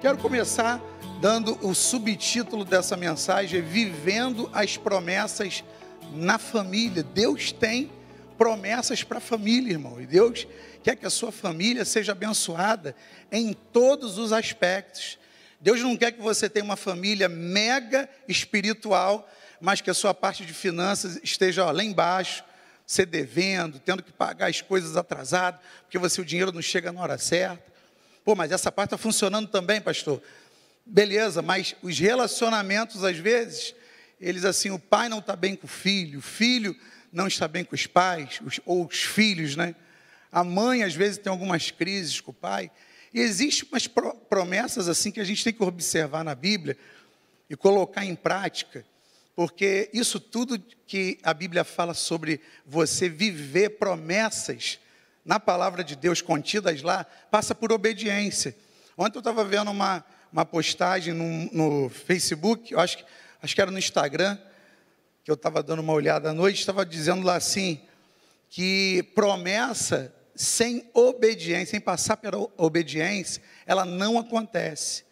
Quero começar dando o subtítulo dessa mensagem: Vivendo as promessas na família. Deus tem promessas para a família, irmão. E Deus quer que a sua família seja abençoada em todos os aspectos. Deus não quer que você tenha uma família mega espiritual, mas que a sua parte de finanças esteja ó, lá embaixo, se devendo, tendo que pagar as coisas atrasadas, porque você o dinheiro não chega na hora certa. Pô, mas essa parte está funcionando também, pastor. Beleza, mas os relacionamentos, às vezes, eles assim, o pai não está bem com o filho, o filho não está bem com os pais, os, ou os filhos, né? A mãe, às vezes, tem algumas crises com o pai. E existem umas promessas assim que a gente tem que observar na Bíblia e colocar em prática, porque isso tudo que a Bíblia fala sobre você viver promessas na palavra de Deus contidas lá, passa por obediência. Ontem eu estava vendo uma, uma postagem no, no Facebook, acho, que, acho que era no Instagram, que eu estava dando uma olhada à noite, estava dizendo lá assim, que promessa sem obediência, sem passar pela obediência, ela não acontece.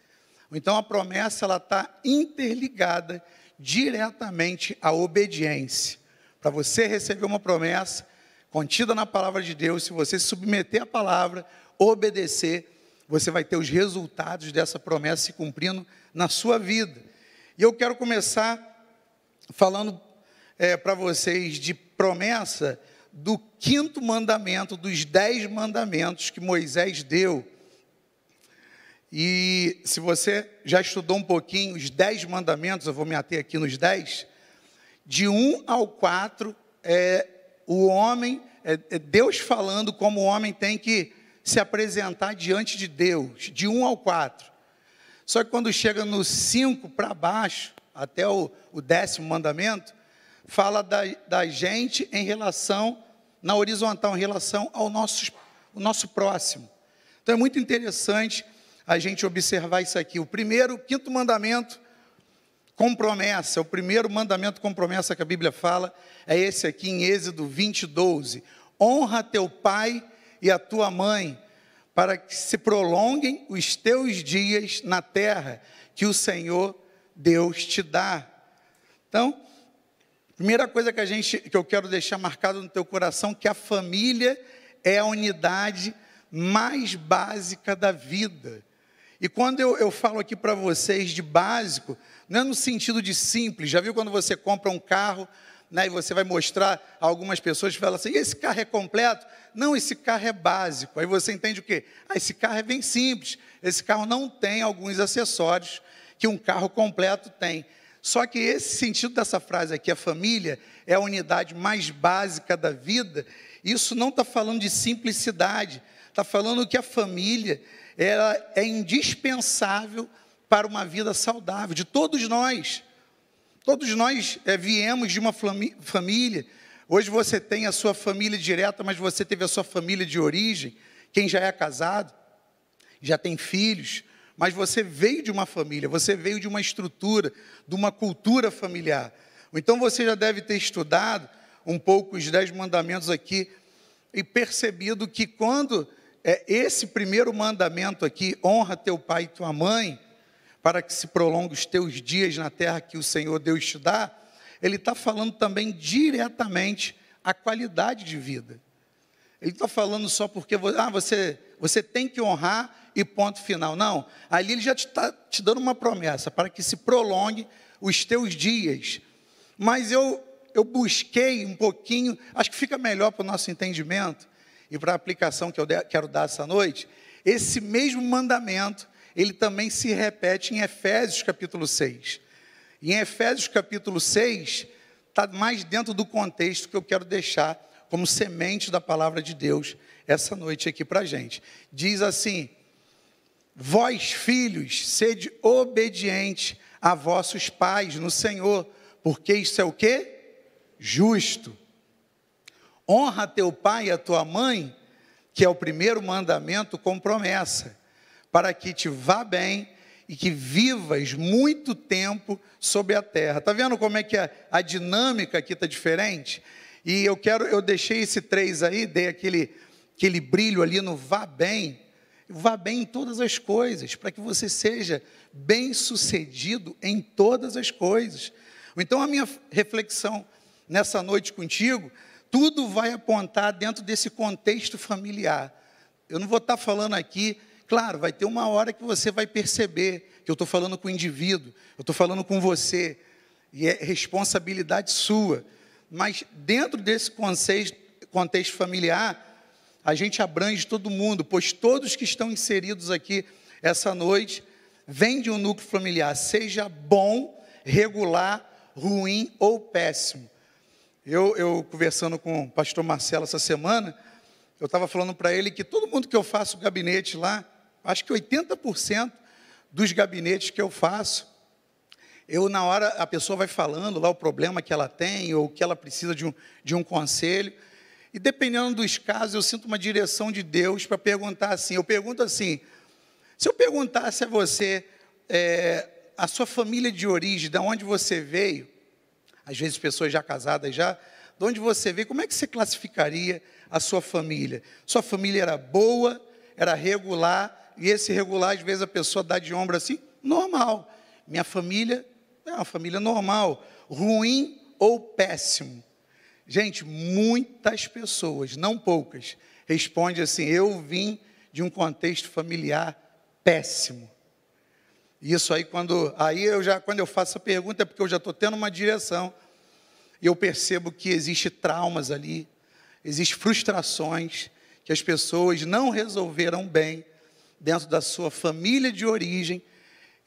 Então a promessa ela está interligada diretamente à obediência. Para você receber uma promessa, contida na palavra de Deus, se você submeter a palavra, obedecer, você vai ter os resultados dessa promessa se cumprindo na sua vida. E eu quero começar falando é, para vocês de promessa do quinto mandamento, dos dez mandamentos que Moisés deu. E se você já estudou um pouquinho os dez mandamentos, eu vou me ater aqui nos dez, de um ao quatro é, o homem, é, é Deus falando como o homem tem que se apresentar diante de Deus, de um ao quatro. Só que quando chega no cinco para baixo, até o, o décimo mandamento, fala da, da gente em relação, na horizontal, em relação ao nosso, nosso próximo. Então é muito interessante a gente observar isso aqui. O primeiro, o quinto mandamento com promessa. É o primeiro mandamento com promessa que a Bíblia fala é esse aqui em Êxodo 20, 12. Honra teu pai e a tua mãe, para que se prolonguem os teus dias na terra que o Senhor Deus te dá. Então, primeira coisa que a gente que eu quero deixar marcado no teu coração que a família é a unidade mais básica da vida. E quando eu, eu falo aqui para vocês de básico, não é no sentido de simples. Já viu quando você compra um carro né, e você vai mostrar a algumas pessoas que falam assim: esse carro é completo? Não, esse carro é básico. Aí você entende o quê? Ah, esse carro é bem simples. Esse carro não tem alguns acessórios que um carro completo tem. Só que esse sentido dessa frase aqui, a família é a unidade mais básica da vida, isso não está falando de simplicidade, está falando que a família ela é indispensável para uma vida saudável, de todos nós. Todos nós é, viemos de uma família. Hoje você tem a sua família direta, mas você teve a sua família de origem. Quem já é casado, já tem filhos, mas você veio de uma família, você veio de uma estrutura, de uma cultura familiar. Então você já deve ter estudado um pouco os dez mandamentos aqui e percebido que quando é esse primeiro mandamento aqui, honra teu pai e tua mãe, para que se prolongue os teus dias na terra que o Senhor Deus te dá, ele está falando também diretamente a qualidade de vida. Ele está falando só porque ah, você, você tem que honrar e ponto final. Não, ali ele já está te, tá, te dando uma promessa para que se prolongue os teus dias. Mas eu, eu busquei um pouquinho, acho que fica melhor para o nosso entendimento e para a aplicação que eu de, quero dar essa noite, esse mesmo mandamento ele também se repete em Efésios capítulo 6. Em Efésios capítulo 6, está mais dentro do contexto que eu quero deixar como semente da palavra de Deus essa noite aqui para a gente. Diz assim: Vós, filhos, sede obediente a vossos pais no Senhor, porque isso é o que? Justo. Honra teu pai e a tua mãe, que é o primeiro mandamento com promessa para que te vá bem e que vivas muito tempo sobre a terra. Está vendo como é que a, a dinâmica aqui está diferente? E eu quero, eu deixei esse três aí, dei aquele, aquele brilho ali no vá bem, vá bem em todas as coisas, para que você seja bem sucedido em todas as coisas. Então a minha reflexão nessa noite contigo, tudo vai apontar dentro desse contexto familiar. Eu não vou estar tá falando aqui Claro, vai ter uma hora que você vai perceber que eu estou falando com o indivíduo, eu estou falando com você, e é responsabilidade sua. Mas dentro desse conceito, contexto familiar, a gente abrange todo mundo, pois todos que estão inseridos aqui essa noite vêm de um núcleo familiar, seja bom, regular, ruim ou péssimo. Eu, eu conversando com o pastor Marcelo essa semana, eu estava falando para ele que todo mundo que eu faço gabinete lá, acho que 80% dos gabinetes que eu faço, eu, na hora, a pessoa vai falando lá o problema que ela tem ou que ela precisa de um, de um conselho. E dependendo dos casos, eu sinto uma direção de Deus para perguntar assim. Eu pergunto assim: se eu perguntasse a você é, a sua família de origem, de onde você veio, às vezes pessoas já casadas já, de onde você veio, como é que você classificaria a sua família? Sua família era boa, era regular, e esse regular, às vezes a pessoa dá de ombro assim, normal. Minha família é uma família normal, ruim ou péssimo. Gente, muitas pessoas, não poucas, respondem assim: eu vim de um contexto familiar péssimo. Isso aí quando aí eu já quando eu faço a pergunta é porque eu já estou tendo uma direção e eu percebo que existe traumas ali, existe frustrações que as pessoas não resolveram bem dentro da sua família de origem,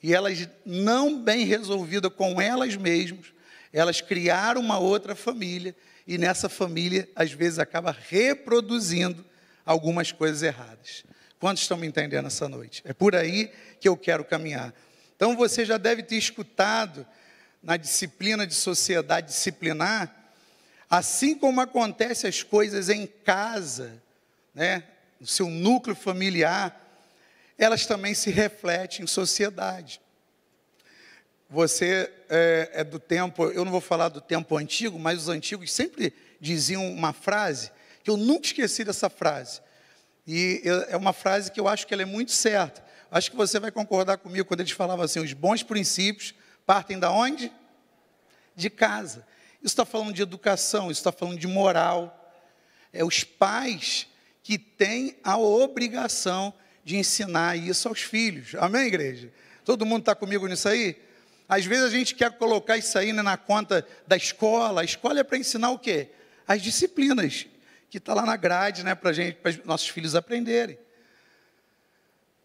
e elas não bem resolvidas com elas mesmas, elas criaram uma outra família, e nessa família, às vezes, acaba reproduzindo algumas coisas erradas. Quantos estão me entendendo essa noite? É por aí que eu quero caminhar. Então você já deve ter escutado na disciplina de sociedade disciplinar, assim como acontece as coisas em casa, né, no seu núcleo familiar, elas também se refletem em sociedade. Você é, é, do tempo, eu não vou falar do tempo antigo, mas os antigos sempre diziam uma frase, que eu nunca esqueci dessa frase. E é uma frase que eu acho que ela é muito certa. Acho que você vai concordar comigo quando eles falavam assim: os bons princípios partem da onde? De casa. Isso está falando de educação, isso está falando de moral. É os pais que têm a obrigação de ensinar isso aos filhos. Amém, igreja? Todo mundo está comigo nisso aí? Às vezes a gente quer colocar isso aí né, na conta da escola. A escola é para ensinar o quê? As disciplinas que está lá na grade, né, para gente, para nossos filhos aprenderem.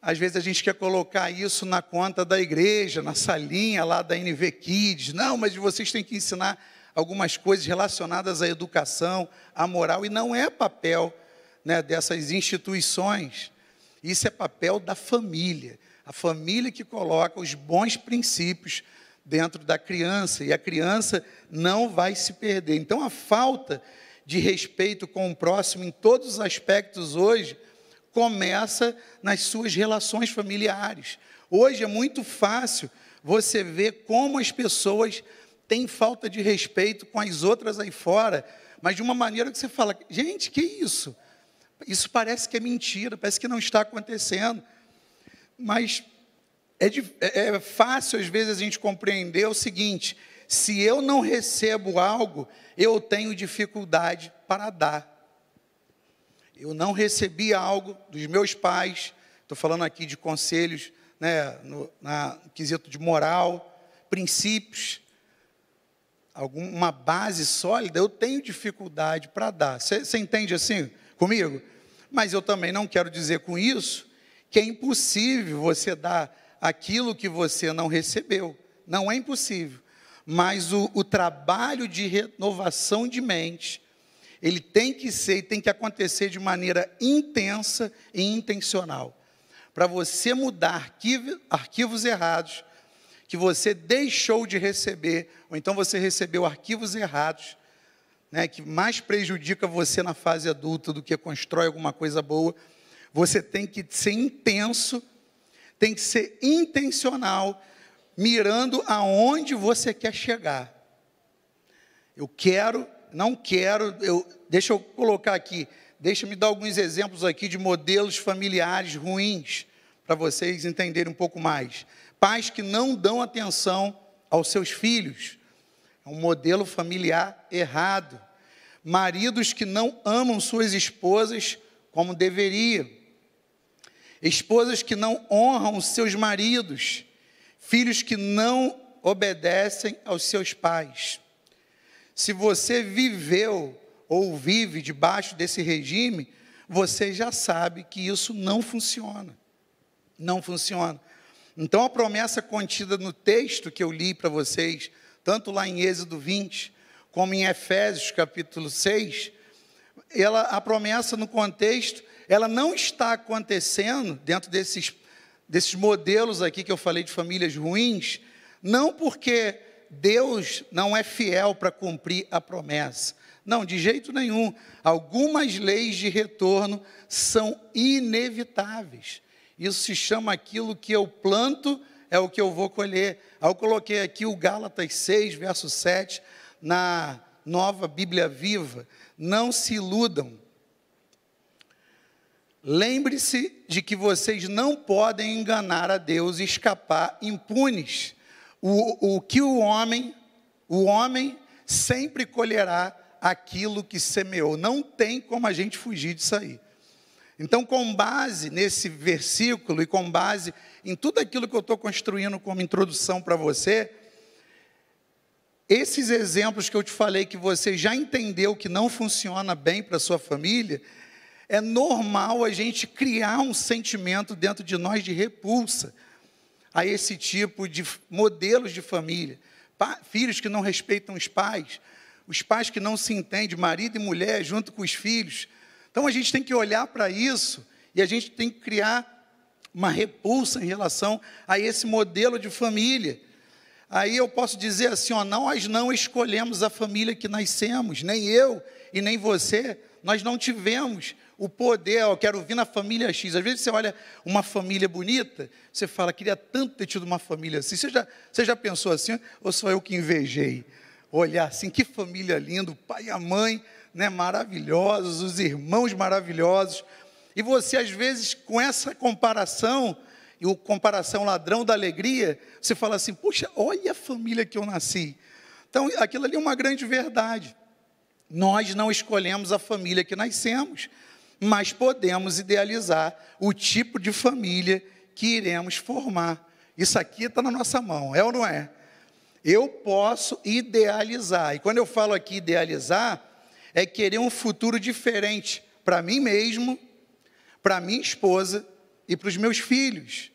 Às vezes a gente quer colocar isso na conta da igreja, na salinha lá da NV Kids. Não, mas vocês têm que ensinar algumas coisas relacionadas à educação, à moral, e não é papel né, dessas instituições isso é papel da família. A família que coloca os bons princípios dentro da criança e a criança não vai se perder. Então, a falta de respeito com o próximo em todos os aspectos hoje começa nas suas relações familiares. Hoje é muito fácil você ver como as pessoas têm falta de respeito com as outras aí fora, mas de uma maneira que você fala: gente, que isso? Isso parece que é mentira, parece que não está acontecendo. Mas é, de, é, é, fácil, às vezes, a gente compreender o seguinte: se eu não recebo algo, eu tenho dificuldade para dar. Eu não recebi algo dos meus pais, estou falando aqui de conselhos, né, no, na, no quesito de moral, princípios, alguma base sólida, eu tenho dificuldade para dar. Você entende assim? comigo? Mas eu também não quero dizer com isso que é impossível você dar aquilo que você não recebeu. Não é impossível. Mas o, o trabalho de renovação de mente, ele tem que ser e tem que acontecer de maneira intensa e intencional. Para você mudar arquivo, arquivos errados, que você deixou de receber, ou então você recebeu arquivos errados, né, que mais prejudica você na fase adulta do que constrói alguma coisa boa, você tem que ser intenso, tem que ser intencional, mirando aonde você quer chegar. Eu quero, não quero, eu, deixa eu colocar aqui, deixa eu me dar alguns exemplos aqui de modelos familiares ruins, para vocês entenderem um pouco mais. Pais que não dão atenção aos seus filhos. É um modelo familiar errado. Maridos que não amam suas esposas como deveriam. Esposas que não honram seus maridos. Filhos que não obedecem aos seus pais. Se você viveu ou vive debaixo desse regime, você já sabe que isso não funciona. Não funciona. Então, a promessa contida no texto que eu li para vocês tanto lá em Êxodo 20, como em Efésios capítulo 6, ela, a promessa no contexto, ela não está acontecendo dentro desses, desses modelos aqui que eu falei de famílias ruins, não porque Deus não é fiel para cumprir a promessa. Não, de jeito nenhum. Algumas leis de retorno são inevitáveis. Isso se chama aquilo que eu planto, é o que eu vou colher. Aí eu coloquei aqui o Gálatas 6, verso 7, na nova Bíblia viva. Não se iludam. Lembre-se de que vocês não podem enganar a Deus e escapar impunes. O, o que o homem, o homem sempre colherá aquilo que semeou. Não tem como a gente fugir disso aí. Então, com base nesse versículo e com base em tudo aquilo que eu estou construindo como introdução para você, esses exemplos que eu te falei que você já entendeu que não funciona bem para sua família, é normal a gente criar um sentimento dentro de nós de repulsa a esse tipo de modelos de família. Pa filhos que não respeitam os pais, os pais que não se entendem, marido e mulher junto com os filhos, então a gente tem que olhar para isso e a gente tem que criar uma repulsa em relação a esse modelo de família. Aí eu posso dizer assim, ó, nós não escolhemos a família que nascemos, nem eu e nem você, nós não tivemos o poder, eu quero vir na família X. Às vezes você olha uma família bonita, você fala, queria tanto ter tido uma família assim. Você já, você já pensou assim, ou sou eu que invejei? Olhar assim, que família linda, o pai e a mãe né, maravilhosos, os irmãos maravilhosos. E você, às vezes, com essa comparação, e o comparação ladrão da alegria, você fala assim: puxa, olha a família que eu nasci. Então, aquilo ali é uma grande verdade. Nós não escolhemos a família que nascemos, mas podemos idealizar o tipo de família que iremos formar. Isso aqui está na nossa mão, é ou não é? Eu posso idealizar. E quando eu falo aqui idealizar, é querer um futuro diferente para mim mesmo, para minha esposa e para os meus filhos,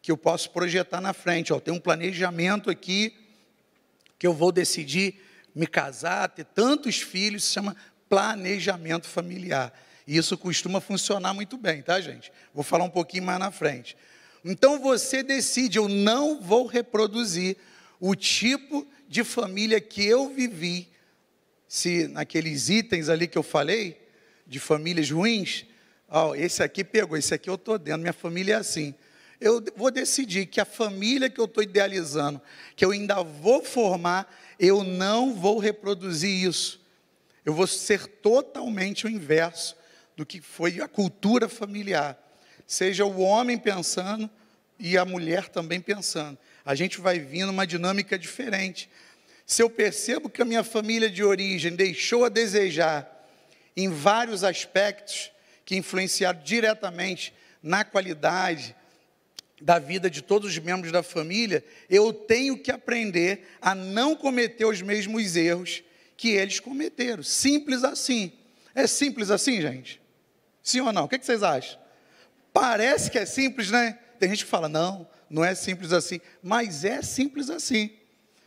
que eu posso projetar na frente. Ó, tem um planejamento aqui que eu vou decidir me casar, ter tantos filhos, se chama planejamento familiar. E isso costuma funcionar muito bem, tá, gente? Vou falar um pouquinho mais na frente. Então você decide, eu não vou reproduzir o tipo de família que eu vivi, se naqueles itens ali que eu falei, de famílias ruins, oh, esse aqui pegou, esse aqui eu estou dentro, minha família é assim. Eu vou decidir que a família que eu estou idealizando, que eu ainda vou formar, eu não vou reproduzir isso. Eu vou ser totalmente o inverso do que foi a cultura familiar. Seja o homem pensando e a mulher também pensando. A gente vai vindo uma dinâmica diferente. Se eu percebo que a minha família de origem deixou a desejar em vários aspectos que influenciaram diretamente na qualidade da vida de todos os membros da família, eu tenho que aprender a não cometer os mesmos erros que eles cometeram. Simples assim. É simples assim, gente? Sim ou não? O que, é que vocês acham? Parece que é simples, né? Tem gente que fala, não, não é simples assim. Mas é simples assim.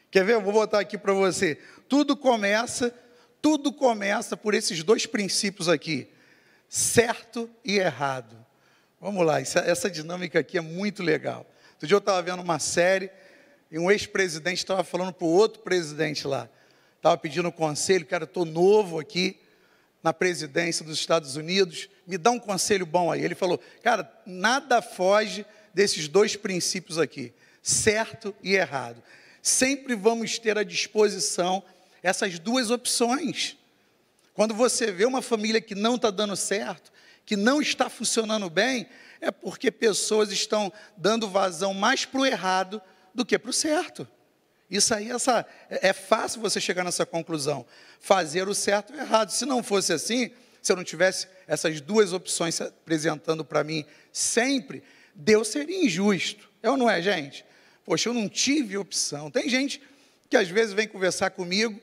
Quer ver? Eu vou botar aqui para você. Tudo começa, tudo começa por esses dois princípios aqui: certo e errado. Vamos lá, é, essa, dinâmica aqui é muito legal. Outro dia eu estava vendo uma série e um ex-presidente estava falando para o outro presidente lá. Estava pedindo conselho, cara, estou novo aqui na presidência dos Estados Unidos, me dá um conselho bom aí. Ele falou, cara, nada foge desses dois princípios aqui, certo e errado sempre vamos ter à disposição essas duas opções. Quando você vê uma família que não está dando certo, que não está funcionando bem, é porque pessoas estão dando vazão mais para o errado do que para o certo. Isso aí essa, é fácil você chegar nessa conclusão. Fazer o certo e o errado. Se não fosse assim, se eu não tivesse essas duas opções se apresentando para mim sempre, Deus seria injusto. É ou não é, gente? Poxa, eu não tive opção. Tem gente que às vezes vem conversar comigo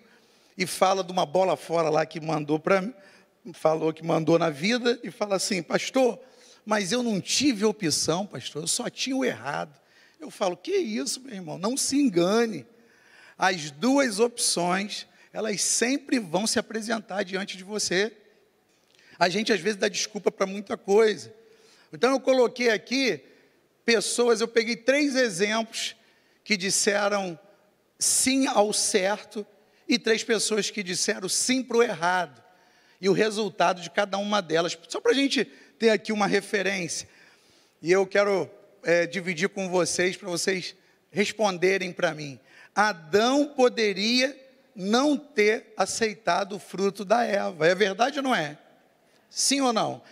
e fala de uma bola fora lá que mandou para mim, falou que mandou na vida e fala assim: "Pastor, mas eu não tive opção, pastor, eu só tinha o errado". Eu falo: "Que isso, meu irmão? Não se engane. As duas opções, elas sempre vão se apresentar diante de você. A gente às vezes dá desculpa para muita coisa. Então eu coloquei aqui pessoas, eu peguei três exemplos que disseram sim ao certo e três pessoas que disseram sim para o errado. E o resultado de cada uma delas, só para a gente ter aqui uma referência. E eu quero é, dividir com vocês, para vocês responderem para mim. Adão poderia não ter aceitado o fruto da Eva. É verdade ou não é? Sim ou não?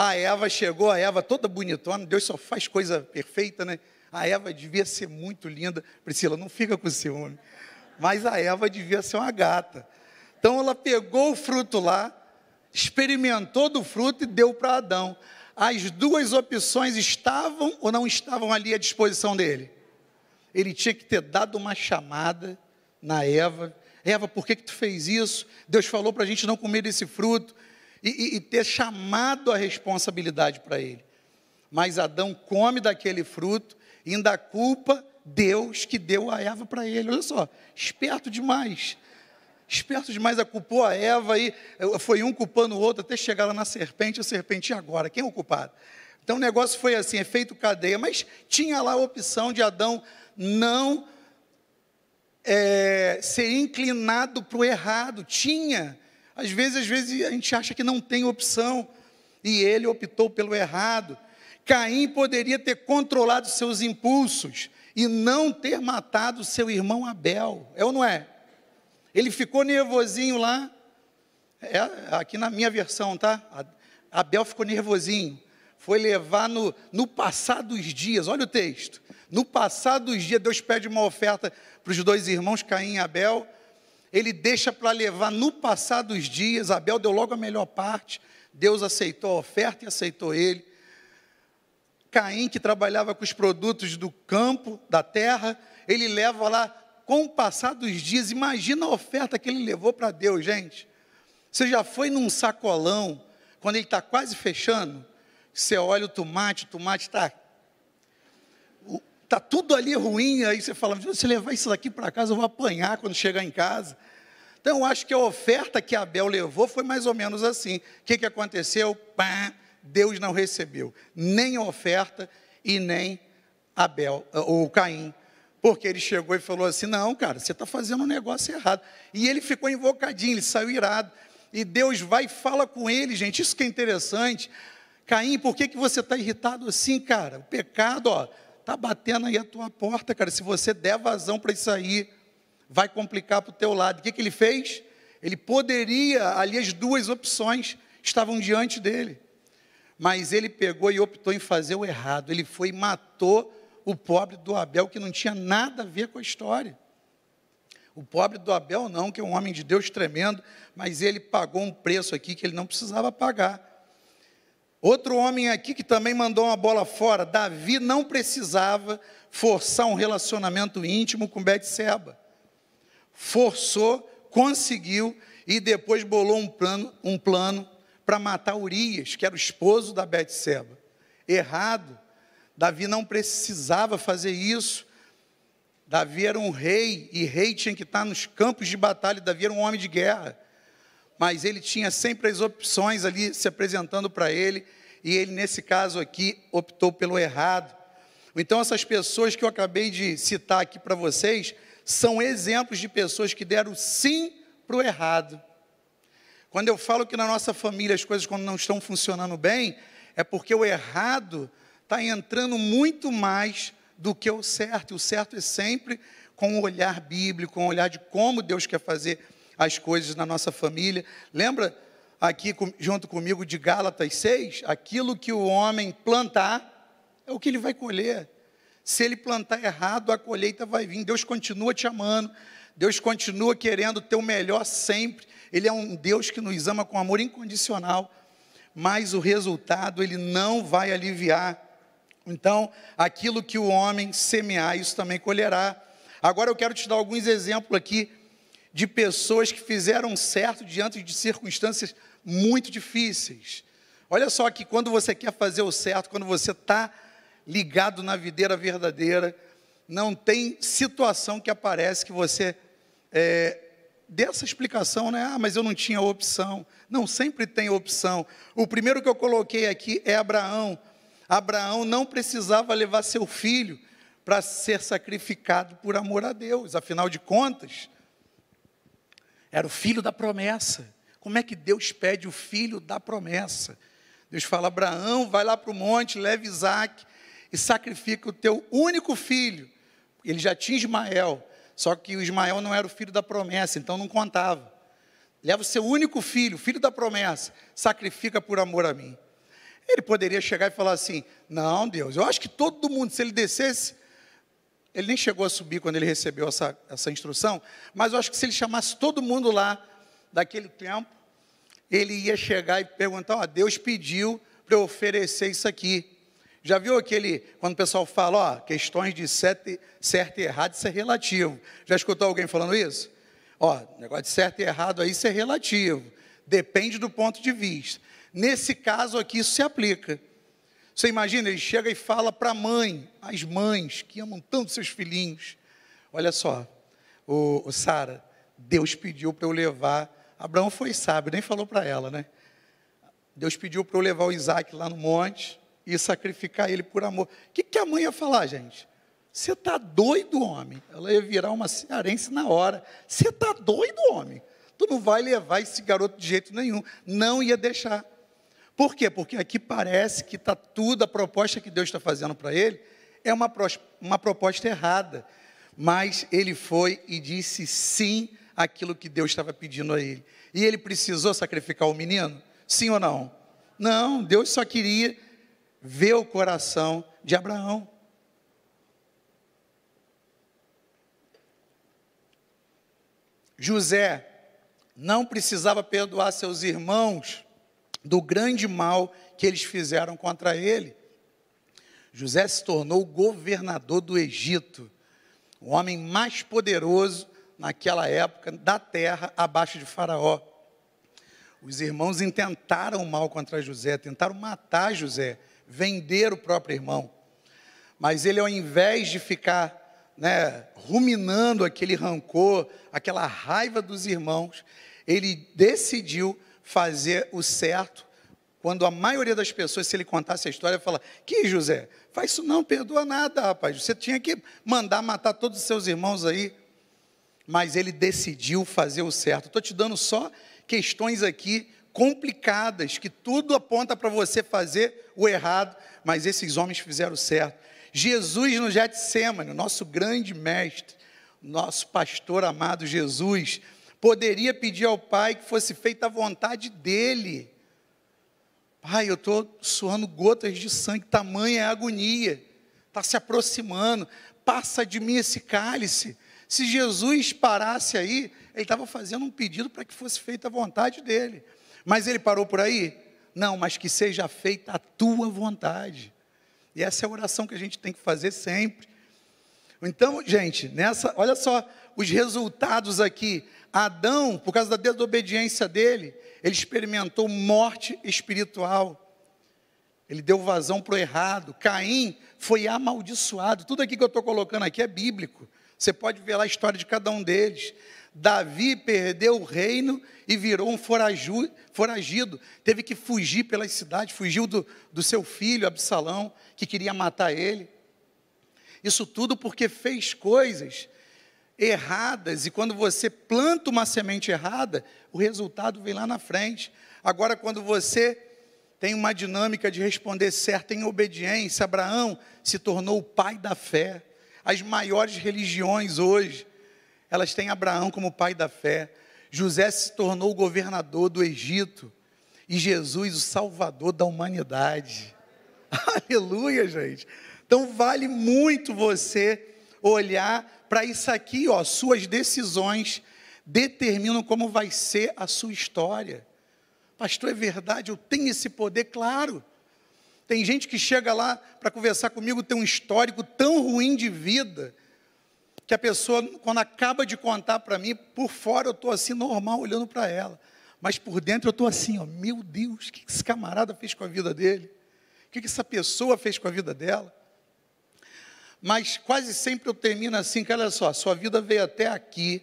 A Eva chegou, a Eva toda bonitona, Deus só faz coisa perfeita, né? A Eva devia ser muito linda. Priscila, não fica com ciúme. Mas a Eva devia ser uma gata. Então ela pegou o fruto lá, experimentou do fruto e deu para Adão. As duas opções estavam ou não estavam ali à disposição dele. Ele tinha que ter dado uma chamada na Eva. Eva, por que, que tu fez isso? Deus falou para a gente não comer desse fruto e, e ter chamado a responsabilidade para ele. Mas Adão come daquele fruto, e ainda culpa Deus que deu a Eva para ele. Olha só, esperto demais. Esperto demais, culpou a Eva e eh, foi um culpando o outro até chegar lá na serpente. A serpente, e agora? Quem é o culpado? Então o negócio foi assim, efeito cadeia, mas tinha lá a opção de Adão não é, ser inclinado para o errado. Tinha às vezes, às vezes a gente acha que não tem opção e ele optou pelo errado. Caim poderia ter controlado seus impulsos e não ter matado seu irmão Abel. É ou não é? Ele ficou nervosinho lá. É, aqui na minha versão, tá? Abel ficou nervosinho. Foi levar no, no passar dos dias. Olha o texto. No passar dos dias, Deus pede uma oferta para os dois irmãos, Caim e Abel. Ele deixa para levar no passar dos dias. Abel deu logo a melhor parte. Deus aceitou a oferta e aceitou ele. Caim, que trabalhava com os produtos do campo, da terra, ele leva lá com o passar dos dias. Imagina a oferta que ele levou para Deus, gente. Você já foi num sacolão, quando ele está quase fechando, você olha o tomate, o tomate está Está tudo ali ruim, aí você fala, se levar isso daqui para casa, eu vou apanhar quando chegar em casa. Então, eu acho que a oferta que Abel levou foi mais ou menos assim. O que, que aconteceu? Pá, Deus não recebeu nem a oferta e nem Abel, eh, ou Caim. Porque ele chegou e falou assim: Não, cara, você está fazendo um negócio errado. E ele ficou invocadinho, ele saiu irado. E Deus vai e fala com ele, gente. Isso que é interessante. Caim, por que, que você está irritado assim, cara? O pecado, ó Tá batendo aí a tua porta, cara. Se você der vazão para isso aí, vai complicar para o teu lado. O que, que ele fez? Ele poderia, ali as duas opções estavam diante dele. Mas ele pegou e optou em fazer o errado. Ele foi e matou o pobre do Abel, que não tinha nada a ver com a história. O pobre do Abel, não, que é um homem de Deus tremendo, mas ele pagou um preço aqui que ele não precisava pagar. Outro homem aqui que também mandou uma bola fora, Davi não precisava forçar um relacionamento íntimo com Betseba. Forçou, conseguiu e depois bolou um plano, um plano para matar Urias, que era o esposo da Betseba. Errado. Davi não precisava fazer isso. Davi era um rei e rei tinha que estar nos campos de batalha. Davi era um homem de guerra mas ele tinha sempre as opções ali se apresentando para ele, e ele, nesse caso aqui, optou pelo errado. Então, essas pessoas que eu acabei de citar aqui para vocês são exemplos de pessoas que deram sim para o errado. Quando eu falo que na nossa família as coisas quando não estão funcionando bem, é porque o errado está entrando muito mais do que o certo. E o certo é sempre com o um olhar bíblico, com o um olhar de como Deus quer fazer as coisas na nossa família. Lembra aqui junto comigo de Gálatas 6? Aquilo que o homem plantar é o que ele vai colher. Se ele plantar errado, a colheita vai vir. Deus continua te amando, Deus continua querendo o teu melhor sempre. Ele é um Deus que nos ama com amor incondicional, mas o resultado ele não vai aliviar. Então, aquilo que o homem semear, isso também colherá. Agora eu quero te dar alguns exemplos aqui de pessoas que fizeram certo diante de circunstâncias muito difíceis. Olha só que quando você quer fazer o certo, quando você está ligado na videira verdadeira, não tem situação que aparece que você é, dê essa explicação, né? Ah, mas eu não tinha opção. Não, sempre tem opção. O primeiro que eu coloquei aqui é Abraão. Abraão não precisava levar seu filho para ser sacrificado por amor a Deus, afinal de contas, era o filho da promessa. Como é que Deus pede o filho da promessa? Deus fala: Abraão, vai lá para o monte, leve Isaac e sacrifica o teu único filho. Ele já tinha Ismael, só que o Ismael não era o filho da promessa, então não contava. Leva o seu único filho, filho da promessa, sacrifica por amor a mim. Ele poderia chegar e falar assim: Não, Deus, eu acho que todo mundo, se ele descesse ele nem chegou a subir quando ele recebeu essa, essa instrução, mas eu acho que se ele chamasse todo mundo lá daquele tempo, ele ia chegar e perguntar: ó, Deus pediu para eu oferecer isso aqui. Já viu aquele, quando o pessoal fala, ó, questões de certo, certo e errado, isso é relativo. Já escutou alguém falando isso? Ó, negócio de certo e errado aí, isso é relativo. Depende do ponto de vista. Nesse caso aqui, isso se aplica. Você imagina, ele chega e fala para a mãe, as mães que amam tanto seus filhinhos: Olha só, o, o Sara, Deus pediu para eu levar. Abraão foi sábio, nem falou para ela, né? Deus pediu para eu levar o Isaac lá no monte e sacrificar ele por amor. O que, que a mãe ia falar, gente? Você está doido, homem? Ela ia virar uma cearense na hora. Você está doido, homem? Tu não vai levar esse garoto de jeito nenhum. Não ia deixar. Por quê? Porque aqui parece que está tudo, a proposta que Deus está fazendo para ele é uma, uma proposta errada. Mas ele foi e disse sim àquilo que Deus estava pedindo a ele. E ele precisou sacrificar o menino? Sim ou não? Não, Deus só queria ver o coração de Abraão. José não precisava perdoar seus irmãos do grande mal que eles fizeram contra ele. José se tornou governador do Egito, o homem mais poderoso naquela época da terra abaixo de Faraó. Os irmãos intentaram o mal contra José, tentaram matar José, vender o próprio irmão. Mas ele, ao invés de ficar né, ruminando aquele rancor, aquela raiva dos irmãos, ele decidiu fazer o certo, quando a maioria das pessoas, se ele contasse a história, fala: Que José, faz isso não, perdoa nada, rapaz. Você tinha que mandar matar todos os seus irmãos aí. Mas ele decidiu fazer o certo. Estou te dando só questões aqui complicadas, que tudo aponta para você fazer o errado, mas esses homens fizeram o certo. Jesus no Getsemane, nosso grande mestre, nosso pastor amado Jesus, Poderia pedir ao Pai que fosse feita a vontade dele. Pai, eu estou suando gotas de sangue, tamanha é a agonia, está se aproximando, passa de mim esse cálice. Se Jesus parasse aí, ele estava fazendo um pedido para que fosse feita a vontade dele. Mas ele parou por aí? Não, mas que seja feita a tua vontade. E essa é a oração que a gente tem que fazer sempre. Então, gente, nessa, olha só os resultados aqui Adão, por causa da desobediência dele, ele experimentou morte espiritual. Ele deu vazão para o errado. Caim foi amaldiçoado. Tudo aqui que eu estou colocando aqui é bíblico. Você pode ver lá a história de cada um deles. Davi perdeu o reino e virou um foraju, foragido. Teve que fugir pelas cidades, fugiu do, do seu filho Absalão, que queria matar ele. Isso tudo porque fez coisas erradas, e quando você planta uma semente errada, o resultado vem lá na frente. Agora, quando você tem uma dinâmica de responder certo em obediência, Abraão se tornou o pai da fé. As maiores religiões hoje, elas têm Abraão como pai da fé. José se tornou o governador do Egito e Jesus o salvador da humanidade. Aleluia, gente. Então vale muito você olhar para isso aqui, ó, suas decisões determinam como vai ser a sua história. Pastor, é verdade, eu tenho esse poder, claro. Tem gente que chega lá para conversar comigo, tem um histórico tão ruim de vida, que a pessoa, quando acaba de contar para mim, por fora eu estou assim, normal, olhando para ela. Mas por dentro eu estou assim, ó, meu Deus, o que esse camarada fez com a vida dele? O que essa pessoa fez com a vida dela? Mas quase sempre eu termino assim, que olha só, sua vida veio até aqui,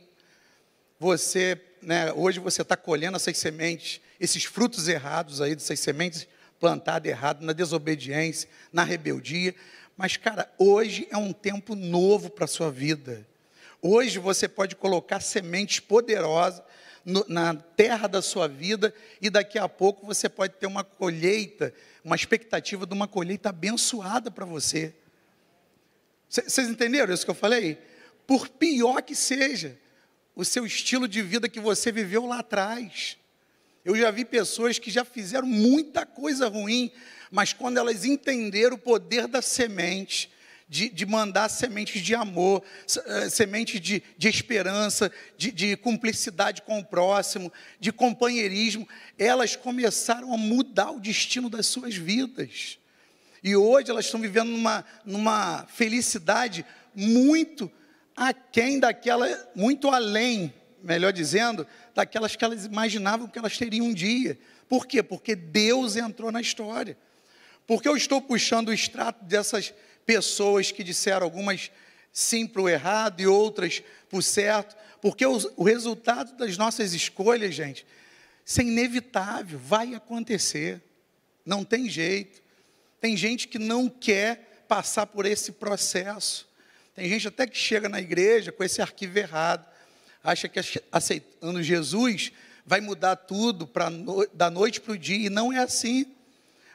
você, né, hoje você está colhendo essas sementes, esses frutos errados aí, dessas sementes plantadas errado, na desobediência, na rebeldia. Mas, cara, hoje é um tempo novo para a sua vida. Hoje você pode colocar sementes poderosas no, na terra da sua vida e daqui a pouco você pode ter uma colheita, uma expectativa de uma colheita abençoada para você. Vocês entenderam isso que eu falei? Por pior que seja o seu estilo de vida que você viveu lá atrás. Eu já vi pessoas que já fizeram muita coisa ruim, mas quando elas entenderam o poder da semente, de, de mandar sementes de amor, eh, sementes de, de esperança, de, de cumplicidade com o próximo, de companheirismo, elas começaram a mudar o destino das suas vidas. E hoje elas estão vivendo numa, numa felicidade muito aquém daquela, muito além, melhor dizendo, daquelas que elas imaginavam que elas teriam um dia. Por quê? Porque Deus entrou na história. Porque eu estou puxando o extrato dessas pessoas que disseram algumas sim para o errado e outras para o certo. Porque o, o resultado das nossas escolhas, gente, isso é inevitável, vai acontecer. Não tem jeito. Tem gente que não quer passar por esse processo. Tem gente até que chega na igreja com esse arquivo errado, acha que aceitando Jesus vai mudar tudo pra no, da noite para o dia, e não é assim.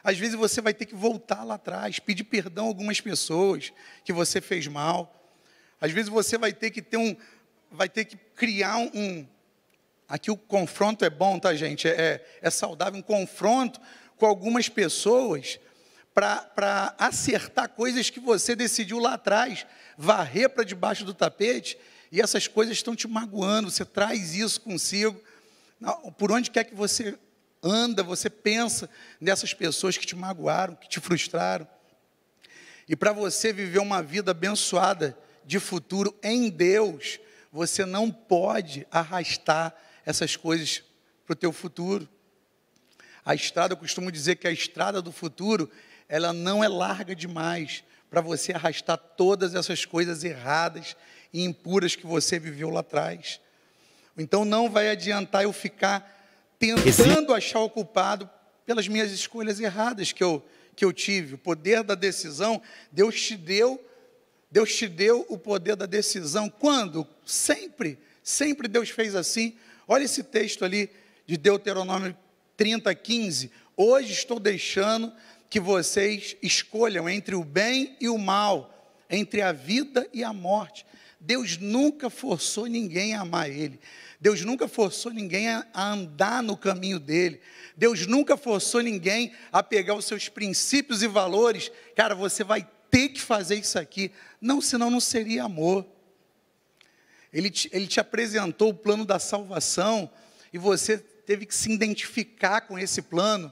Às vezes você vai ter que voltar lá atrás, pedir perdão a algumas pessoas que você fez mal. Às vezes você vai ter que ter um, vai ter que criar um. Aqui o confronto é bom, tá, gente? É, é, é saudável um confronto com algumas pessoas para acertar coisas que você decidiu lá atrás, varrer para debaixo do tapete, e essas coisas estão te magoando, você traz isso consigo. Por onde quer que você anda, você pensa nessas pessoas que te magoaram, que te frustraram. E para você viver uma vida abençoada de futuro em Deus, você não pode arrastar essas coisas para o teu futuro. A estrada, eu costumo dizer que a estrada do futuro ela não é larga demais para você arrastar todas essas coisas erradas e impuras que você viveu lá atrás. Então não vai adiantar eu ficar tentando achar o culpado pelas minhas escolhas erradas que eu, que eu tive. O poder da decisão, Deus te deu, Deus te deu o poder da decisão. Quando? Sempre, sempre Deus fez assim. Olha esse texto ali de Deuteronômio 30, 15. Hoje estou deixando que vocês escolham entre o bem e o mal, entre a vida e a morte. Deus nunca forçou ninguém a amar Ele. Deus nunca forçou ninguém a andar no caminho dele. Deus nunca forçou ninguém a pegar os seus princípios e valores. Cara, você vai ter que fazer isso aqui. Não, senão não seria amor. Ele te, ele te apresentou o plano da salvação e você teve que se identificar com esse plano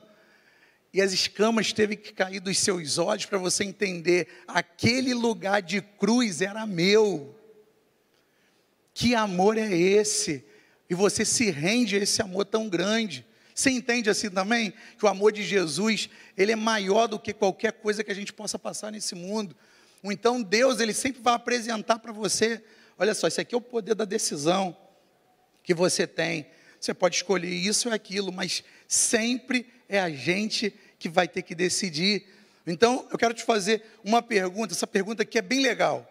e as escamas teve que cair dos seus olhos para você entender aquele lugar de cruz era meu. Que amor é esse? E você se rende a esse amor tão grande. Você entende assim também que o amor de Jesus, ele é maior do que qualquer coisa que a gente possa passar nesse mundo. Então Deus, ele sempre vai apresentar para você, olha só, isso aqui é o poder da decisão que você tem. Você pode escolher isso ou aquilo, mas sempre é a gente que vai ter que decidir. Então, eu quero te fazer uma pergunta, essa pergunta aqui é bem legal.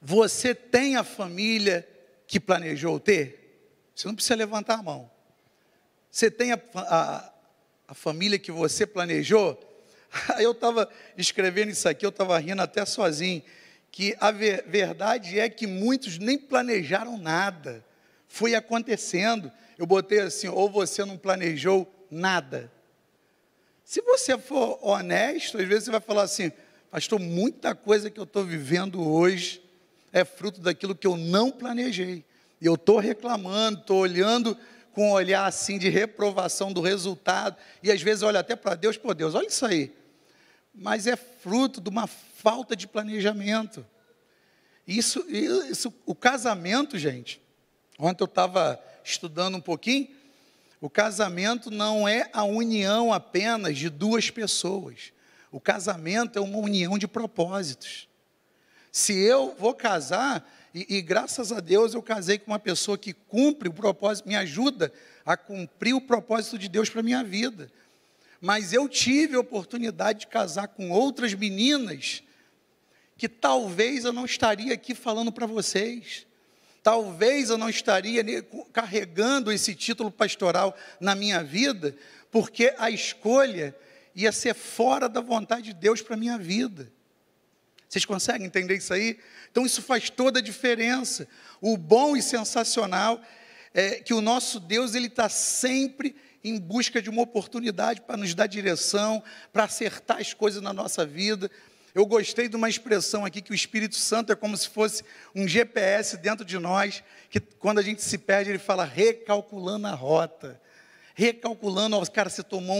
Você tem a família que planejou ter? Você não precisa levantar a mão. Você tem a, a, a família que você planejou? Eu estava escrevendo isso aqui, eu estava rindo até sozinho, que a ver, verdade é que muitos nem planejaram nada, foi acontecendo. Eu botei assim, ou você não planejou nada. Se você for honesto, às vezes você vai falar assim, pastor, muita coisa que eu estou vivendo hoje é fruto daquilo que eu não planejei. E eu estou reclamando, estou olhando com um olhar assim de reprovação do resultado. E às vezes olha até para Deus, pô Deus, olha isso aí. Mas é fruto de uma falta de planejamento. Isso, isso o casamento, gente. Ontem eu estava estudando um pouquinho o casamento não é a união apenas de duas pessoas. O casamento é uma união de propósitos. Se eu vou casar, e, e, graças a Deus eu casei com uma pessoa que cumpre o propósito, me ajuda a cumprir o propósito de Deus para a minha vida. Mas eu tive a oportunidade de casar com outras meninas que talvez eu não estaria aqui falando para vocês, talvez eu não estaria carregando esse título pastoral na minha vida, porque a escolha ia ser fora da vontade de Deus para a minha vida. Vocês conseguem entender isso aí? Então, isso faz toda a diferença. O bom e sensacional é que o nosso Deus ele está sempre em busca de uma oportunidade para nos dar direção, para acertar as coisas na nossa vida. Eu gostei de uma expressão aqui que o Espírito Santo é como se fosse um GPS dentro de nós, que quando a gente se perde, ele fala recalculando a rota. Recalculando, cara, você tomou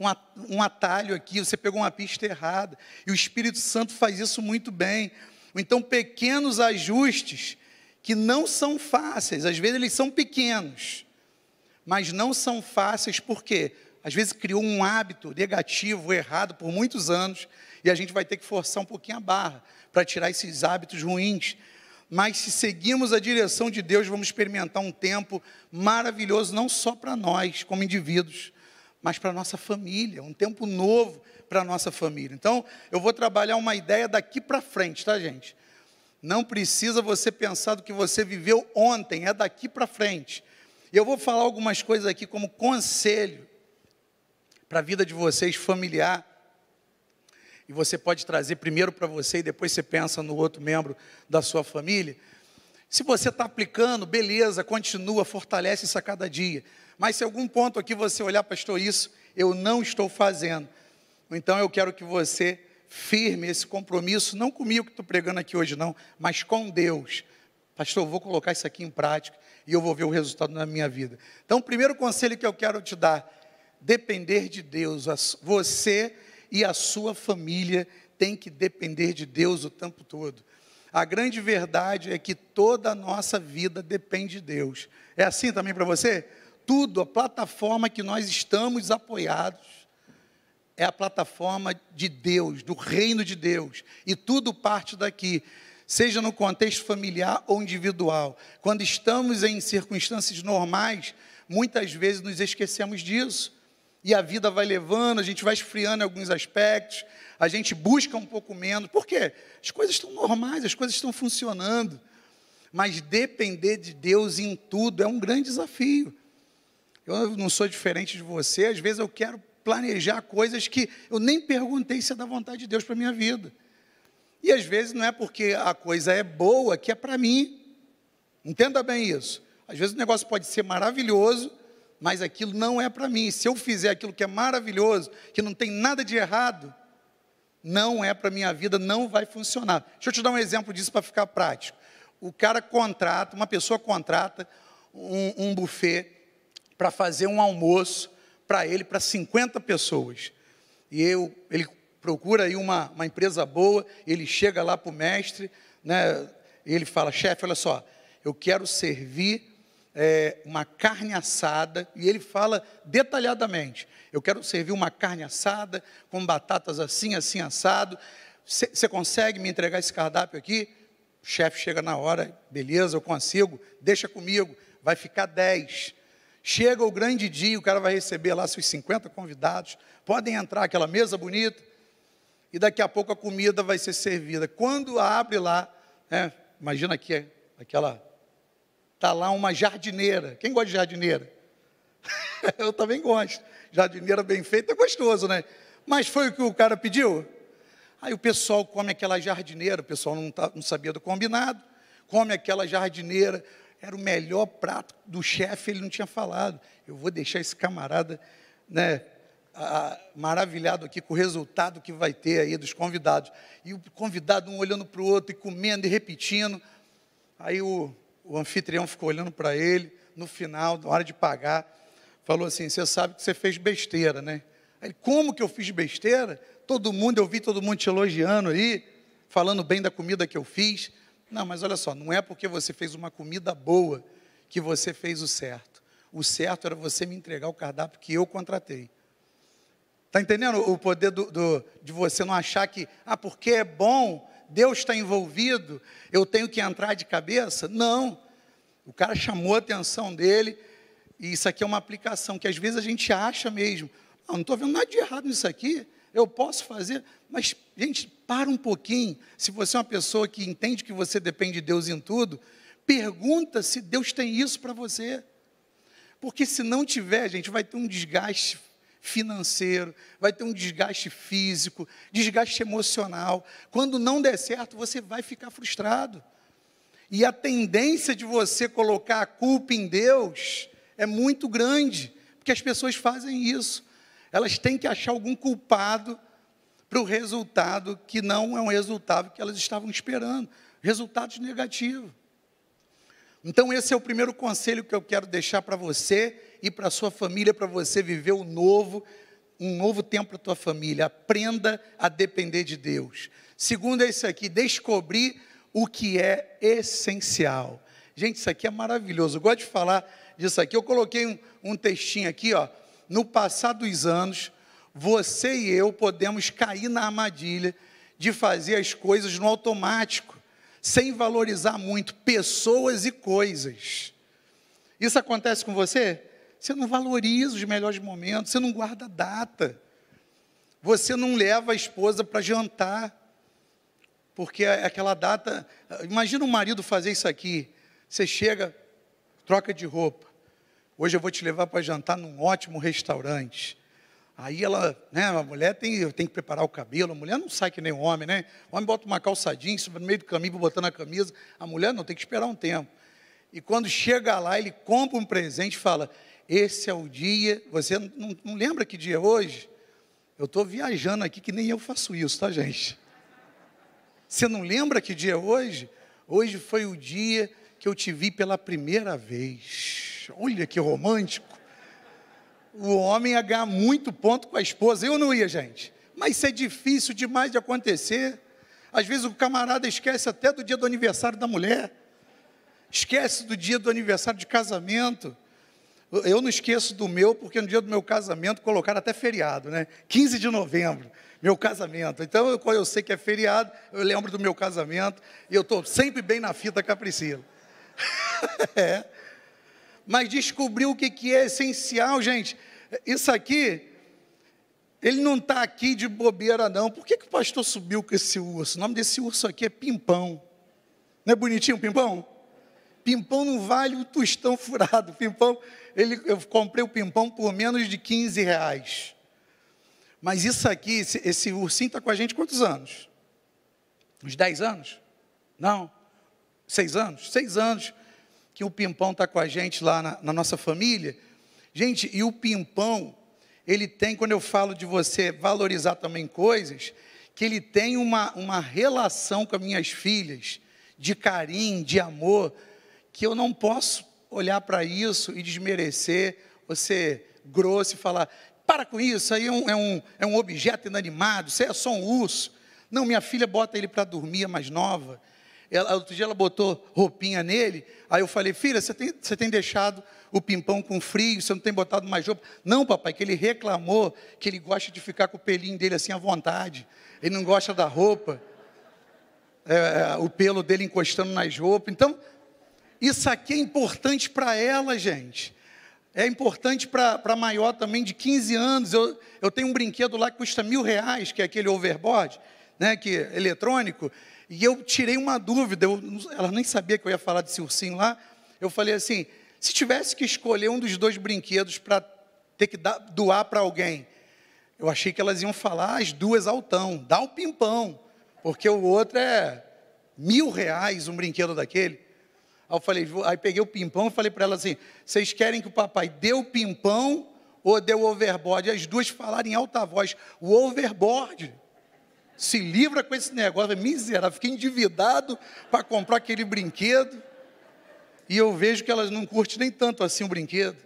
um, um atalho aqui, você pegou uma pista errada. E o Espírito Santo faz isso muito bem. Então, pequenos ajustes que não são fáceis, às vezes eles são pequenos, mas não são fáceis por quê? às vezes criou um hábito negativo, errado por muitos anos, e a gente vai ter que forçar um pouquinho a barra para tirar esses hábitos ruins. Mas se seguirmos a direção de Deus, vamos experimentar um tempo maravilhoso, não só para nós, como indivíduos, mas para a nossa família, um tempo novo para a nossa família. Então, eu vou trabalhar uma ideia daqui para frente, tá, gente? Não precisa você pensar do que você viveu ontem, é daqui para frente. Eu vou falar algumas coisas aqui como conselho para a vida de vocês familiar. E você pode trazer primeiro para você e depois você pensa no outro membro da sua família. Se você está aplicando, beleza, continua, fortalece isso a cada dia. Mas se algum ponto aqui você olhar, pastor, isso eu não estou fazendo. Então eu quero que você firme esse compromisso, não comigo que estou pregando aqui hoje, não, mas com Deus. Pastor, eu vou colocar isso aqui em prática e eu vou ver o resultado na minha vida. Então, o primeiro conselho que eu quero te dar depender de Deus. Você e a sua família têm que depender de Deus o tempo todo. A grande verdade é que toda a nossa vida depende de Deus. É assim também para você? Tudo, a plataforma que nós estamos apoiados é a plataforma de Deus, do reino de Deus, e tudo parte daqui seja no contexto familiar ou individual. Quando estamos em circunstâncias normais, muitas vezes nos esquecemos disso e a vida vai levando, a gente vai esfriando em alguns aspectos, a gente busca um pouco menos. Por quê? As coisas estão normais, as coisas estão funcionando. Mas depender de Deus em tudo é um grande desafio. Eu não sou diferente de você, às vezes eu quero planejar coisas que eu nem perguntei se é da vontade de Deus para a minha vida. E às vezes não é porque a coisa é boa que é para mim. Entenda bem isso. Às vezes o negócio pode ser maravilhoso, mas aquilo não é para mim. Se eu fizer aquilo que é maravilhoso, que não tem nada de errado, não é para minha vida, não vai funcionar. Deixa eu te dar um exemplo disso para ficar prático. O cara contrata, uma pessoa contrata um, um buffet para fazer um almoço para ele, para 50 pessoas. E eu, ele procura aí uma, uma empresa boa, ele chega lá para o mestre, né, ele fala, chefe, olha só, eu quero servir é, uma carne assada, e ele fala detalhadamente: eu quero servir uma carne assada, com batatas assim, assim assado. Você consegue me entregar esse cardápio aqui? O chefe chega na hora, beleza, eu consigo, deixa comigo, vai ficar 10. Chega o grande dia, o cara vai receber lá seus 50 convidados, podem entrar, aquela mesa bonita, e daqui a pouco a comida vai ser servida. Quando abre lá, né, imagina aqui aquela Está lá uma jardineira. Quem gosta de jardineira? eu também gosto. Jardineira bem feita é gostoso, né? Mas foi o que o cara pediu? Aí o pessoal come aquela jardineira, o pessoal não, tá, não sabia do combinado, come aquela jardineira, era o melhor prato do chefe, ele não tinha falado. Eu vou deixar esse camarada né, a, maravilhado aqui com o resultado que vai ter aí dos convidados. E o convidado um olhando para o outro e comendo e repetindo. Aí o, o anfitrião ficou olhando para ele, no final, na hora de pagar, falou assim: Você sabe que você fez besteira, né? Aí, como que eu fiz besteira? Todo mundo, eu vi todo mundo te elogiando aí, falando bem da comida que eu fiz. Não, mas olha só, não é porque você fez uma comida boa que você fez o certo. O certo era você me entregar o cardápio que eu contratei. Está entendendo o poder do, do, de você não achar que, ah, porque é bom, Deus está envolvido, eu tenho que entrar de cabeça? Não. O cara chamou a atenção dele, e isso aqui é uma aplicação que às vezes a gente acha mesmo. Ah, não estou vendo nada de errado nisso aqui, eu posso fazer, mas, gente, para um pouquinho. Se você é uma pessoa que entende que você depende de Deus em tudo, pergunta se Deus tem isso para você. Porque se não tiver, gente, vai ter um desgaste financeiro, vai ter um desgaste físico, desgaste emocional. Quando não der certo, você vai ficar frustrado. E a tendência de você colocar a culpa em Deus é muito grande, porque as pessoas fazem isso. Elas têm que achar algum culpado para o resultado que não é um resultado que elas estavam esperando resultados negativos. Então, esse é o primeiro conselho que eu quero deixar para você e para a sua família, para você viver o novo, um novo tempo para a tua família. Aprenda a depender de Deus. Segundo é isso aqui, descobrir o que é essencial. Gente, isso aqui é maravilhoso. Eu gosto de falar disso aqui. Eu coloquei um, um textinho aqui, ó. No passar dos anos, você e eu podemos cair na armadilha de fazer as coisas no automático, sem valorizar muito pessoas e coisas. Isso acontece com você? Você não valoriza os melhores momentos, você não guarda data. Você não leva a esposa para jantar. Porque é aquela data. Imagina o um marido fazer isso aqui. Você chega, troca de roupa. Hoje eu vou te levar para jantar num ótimo restaurante. Aí ela, né, a mulher tem, tem que preparar o cabelo, a mulher não sai que nem o homem, né? O homem bota uma calçadinha, no meio do caminho, botando a camisa. A mulher não, tem que esperar um tempo. E quando chega lá, ele compra um presente e fala: esse é o dia. Você não, não lembra que dia é hoje? Eu estou viajando aqui que nem eu faço isso, tá, gente? Você não lembra que dia é hoje? Hoje foi o dia que eu te vi pela primeira vez. Olha que romântico. O homem ia ganhar muito ponto com a esposa. Eu não ia, gente. Mas isso é difícil demais de acontecer. Às vezes o camarada esquece até do dia do aniversário da mulher, esquece do dia do aniversário de casamento. Eu não esqueço do meu, porque no dia do meu casamento colocaram até feriado, né? 15 de novembro, meu casamento. Então, eu, eu sei que é feriado, eu lembro do meu casamento, e eu estou sempre bem na fita com a Priscila. é. Mas descobriu o que, que é essencial, gente. Isso aqui, ele não está aqui de bobeira, não. Por que, que o pastor subiu com esse urso? O nome desse urso aqui é Pimpão. Não é bonitinho, Pimpão? Pimpão não vale o tostão furado. Pimpão, ele, eu comprei o pimpão por menos de 15 reais. Mas isso aqui, esse, esse ursinho está com a gente quantos anos? Uns 10 anos? Não? Seis anos? Seis anos que o pimpão está com a gente lá na, na nossa família. Gente, e o pimpão, ele tem, quando eu falo de você valorizar também coisas, que ele tem uma, uma relação com as minhas filhas, de carinho, de amor, que eu não posso olhar para isso e desmerecer, ou ser grosso e falar: para com isso, aí é um, é um, é um objeto inanimado, isso aí é só um urso. Não, minha filha bota ele para dormir, é mais nova. Ela, outro dia ela botou roupinha nele, aí eu falei, filha, você tem, você tem deixado o pimpão com frio, você não tem botado mais roupa. Não, papai, que ele reclamou que ele gosta de ficar com o pelinho dele assim à vontade, ele não gosta da roupa, é, é o pelo dele encostando nas roupas. Então, isso aqui é importante para ela, gente. É importante para a maior também, de 15 anos. Eu, eu tenho um brinquedo lá que custa mil reais, que é aquele overboard, né, que é eletrônico. E eu tirei uma dúvida. Eu, ela nem sabia que eu ia falar desse ursinho lá. Eu falei assim: se tivesse que escolher um dos dois brinquedos para ter que dar, doar para alguém, eu achei que elas iam falar as duas altão, dá um pimpão, porque o outro é mil reais um brinquedo daquele. Aí eu falei, aí peguei o pimpão e falei para ela assim: vocês querem que o papai dê o pimpão ou dê o overboard? E as duas falaram em alta voz: o overboard. Se livra com esse negócio, é miserável, fiquei endividado para comprar aquele brinquedo. E eu vejo que elas não curtem nem tanto assim o brinquedo.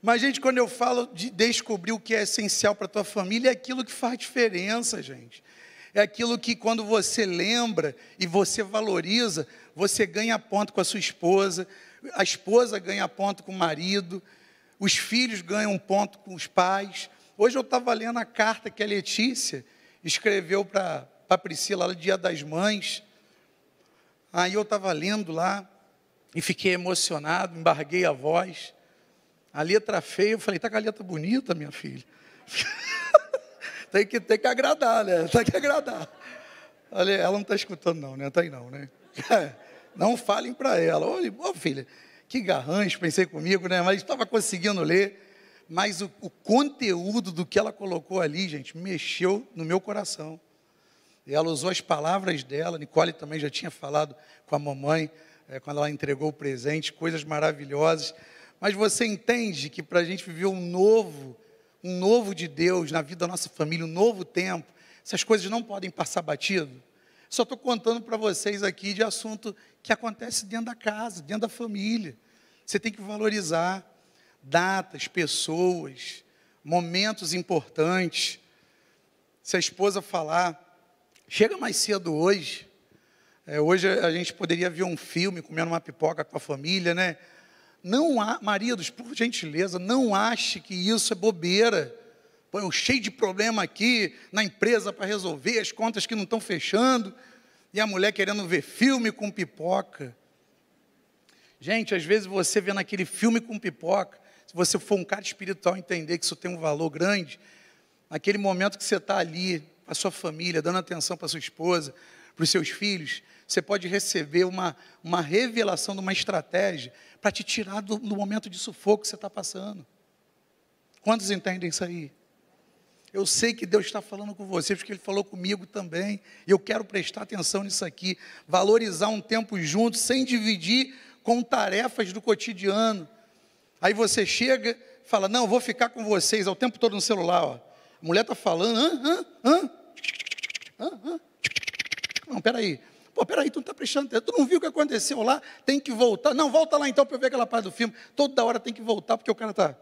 Mas, gente, quando eu falo de descobrir o que é essencial para a tua família, é aquilo que faz diferença, gente é aquilo que quando você lembra e você valoriza, você ganha ponto com a sua esposa, a esposa ganha ponto com o marido, os filhos ganham ponto com os pais. Hoje eu estava lendo a carta que a Letícia escreveu para a Priscila, no Dia das Mães. Aí eu estava lendo lá e fiquei emocionado, embarguei a voz. A letra feia, eu falei, tá com a letra bonita, minha filha. tem que, tem que agradar, né? Tem que agradar. Olha, ela não está escutando, não, né? Tá aí não, né? Não falem para ela. Olha, oh, filha, que garrancho, pensei comigo, né? Mas estava conseguindo ler. Mas o, o conteúdo do que ela colocou ali, gente, mexeu no meu coração. E ela usou as palavras dela. Nicole também já tinha falado com a mamãe, é, quando ela entregou o presente, coisas maravilhosas. Mas você entende que para a gente viver um novo um novo de Deus na vida da nossa família, um novo tempo. Essas coisas não podem passar batido. Só estou contando para vocês aqui de assunto que acontece dentro da casa, dentro da família. Você tem que valorizar datas, pessoas, momentos importantes. Se a esposa falar, chega mais cedo hoje. É, hoje a gente poderia ver um filme comendo uma pipoca com a família, né? Não há, maridos, por gentileza, não ache que isso é bobeira. Pô, eu cheio de problema aqui na empresa para resolver, as contas que não estão fechando, e a mulher querendo ver filme com pipoca. Gente, às vezes você vê naquele filme com pipoca, se você for um cara espiritual entender que isso tem um valor grande, naquele momento que você está ali, para sua família, dando atenção para sua esposa, para os seus filhos, você pode receber uma, uma revelação de uma estratégia para te tirar do, do momento de sufoco que você está passando. Quantos entendem isso aí? Eu sei que Deus está falando com você, porque Ele falou comigo também. E eu quero prestar atenção nisso aqui. Valorizar um tempo junto, sem dividir com tarefas do cotidiano. Aí você chega, fala: Não, vou ficar com vocês o tempo todo no celular. Ó. A mulher está falando: hã, hã, hã, hã, hã. Não, peraí. Pô, peraí, tu não está prestando atenção, tu não viu o que aconteceu lá, tem que voltar. Não, volta lá então para ver aquela parte do filme. Toda hora tem que voltar porque o cara está.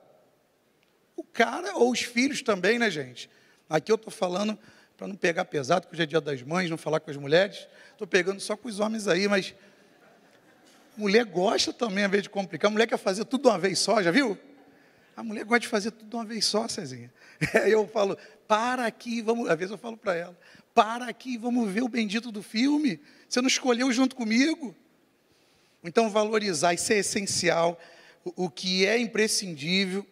O cara ou os filhos também, né, gente? Aqui eu estou falando para não pegar pesado, que hoje é dia das mães, não falar com as mulheres. Estou pegando só com os homens aí, mas. Mulher gosta também, ao vez de complicar. A mulher quer fazer tudo de uma vez só, já viu? A mulher gosta de fazer tudo de uma vez só, Cezinha. Eu falo, para aqui, vamos. Às vezes eu falo para ela, para aqui, vamos ver o bendito do filme. Você não escolheu junto comigo? Então, valorizar, isso é essencial, o, o que é imprescindível,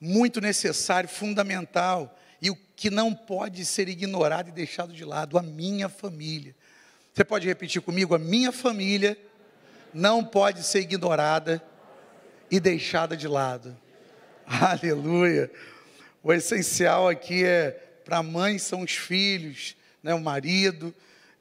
muito necessário, fundamental, e o que não pode ser ignorado e deixado de lado, a minha família. Você pode repetir comigo? A minha família não pode ser ignorada e deixada de lado. Aleluia! O essencial aqui é para a mãe são os filhos, né, o marido,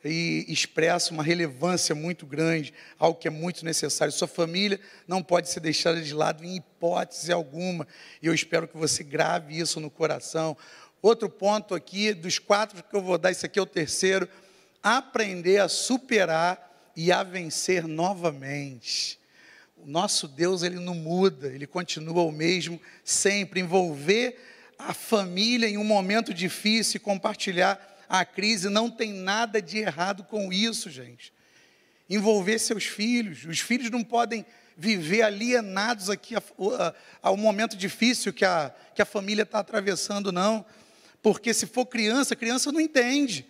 e expressa uma relevância muito grande, algo que é muito necessário. Sua família não pode ser deixada de lado em hipótese alguma, e eu espero que você grave isso no coração. Outro ponto aqui, dos quatro que eu vou dar, esse aqui é o terceiro, aprender a superar e a vencer novamente. O nosso Deus, ele não muda, ele continua o mesmo sempre, envolver a família em um momento difícil, compartilhar a crise, não tem nada de errado com isso, gente. Envolver seus filhos, os filhos não podem viver alienados aqui ao momento difícil que a, que a família está atravessando, não. Porque se for criança, criança não entende.